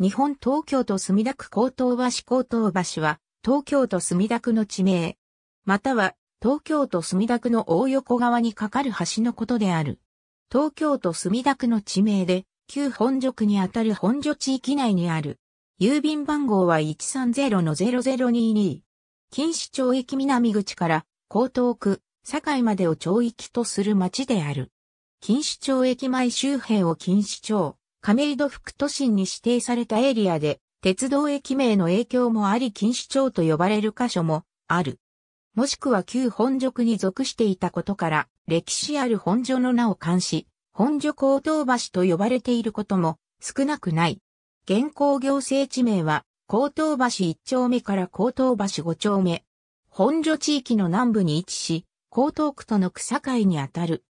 日本東京都墨田区高等橋高等橋は、東京都墨田区の地名。または、東京都墨田区の大横側に架かる橋のことである。東京都墨田区の地名で、旧本所区にあたる本所地域内にある。郵便番号は130-0022。近糸町駅南口から江東区、堺までを町域とする町である。近糸町駅前周辺を近糸町。亀戸副都心に指定されたエリアで、鉄道駅名の影響もあり禁止町と呼ばれる箇所もある。もしくは旧本宿に属していたことから、歴史ある本所の名を冠し、本所高等橋と呼ばれていることも少なくない。現行行政地名は、高等橋1丁目から高等橋5丁目。本所地域の南部に位置し、江東区との草界にあたる。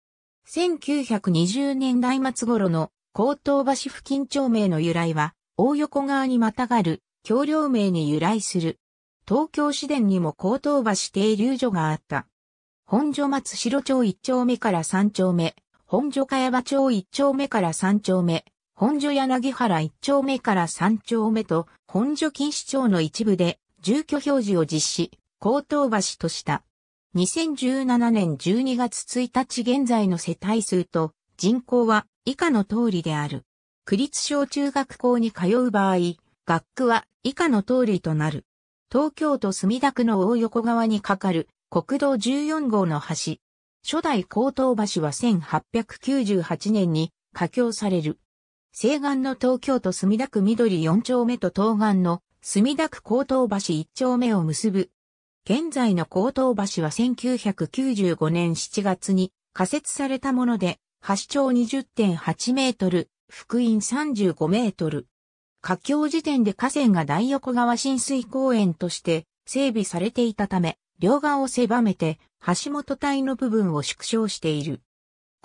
1920年代末頃の高等橋付近町名の由来は、大横川にまたがる、橋梁名に由来する。東京市電にも高等橋停留所があった。本所松城町一丁目から三丁目、本所茅場町一丁目から三丁目、本所柳原一丁目から三丁目と、本所錦糸町の一部で、住居表示を実施、高等橋とした。2017年12月1日現在の世帯数と、人口は以下の通りである。区立小中学校に通う場合、学区は以下の通りとなる。東京都墨田区の大横側に架かる国道14号の橋。初代高等橋は1898年に架橋される。西岸の東京都墨田区緑4丁目と東岸の墨田区高等橋1丁目を結ぶ。現在の高等橋は1995年7月に仮設されたもので、橋長20.8メートル、福音35メートル。河境時点で河川が大横川浸水公園として整備されていたため、両側を狭めて橋本体の部分を縮小している。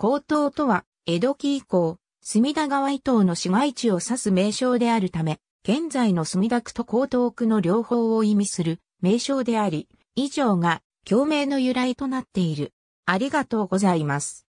江東とは、江戸期以降、隅田川伊東の市街地を指す名称であるため、現在の墨田区と江東区の両方を意味する名称であり、以上が共鳴の由来となっている。ありがとうございます。